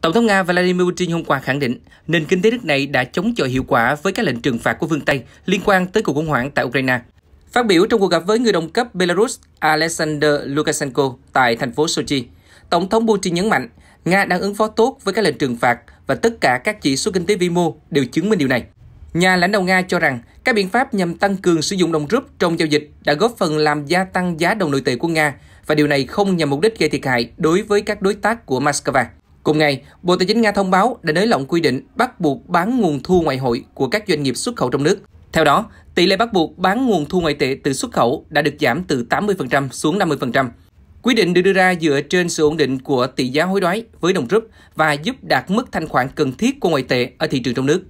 Tổng thống Nga Vladimir Putin hôm qua khẳng định nền kinh tế nước này đã chống chọi hiệu quả với các lệnh trừng phạt của phương Tây liên quan tới cuộc khủng hoảng tại Ukraine. Phát biểu trong cuộc gặp với người đồng cấp Belarus Alexander Lukashenko tại thành phố Sochi, Tổng thống Putin nhấn mạnh Nga đang ứng phó tốt với các lệnh trừng phạt và tất cả các chỉ số kinh tế vĩ mô đều chứng minh điều này. Nhà lãnh đạo Nga cho rằng các biện pháp nhằm tăng cường sử dụng đồng rúp trong giao dịch đã góp phần làm gia tăng giá đồng nội tệ của Nga và điều này không nhằm mục đích gây thiệt hại đối với các đối tác của Moscow. Cùng ngày, Bộ Tài chính Nga thông báo đã nới lỏng quy định bắt buộc bán nguồn thu ngoại hội của các doanh nghiệp xuất khẩu trong nước. Theo đó, tỷ lệ bắt buộc bán nguồn thu ngoại tệ từ xuất khẩu đã được giảm từ 80% xuống 50%. Quy định được đưa ra dựa trên sự ổn định của tỷ giá hối đoái với đồng rúp và giúp đạt mức thanh khoản cần thiết của ngoại tệ ở thị trường trong nước.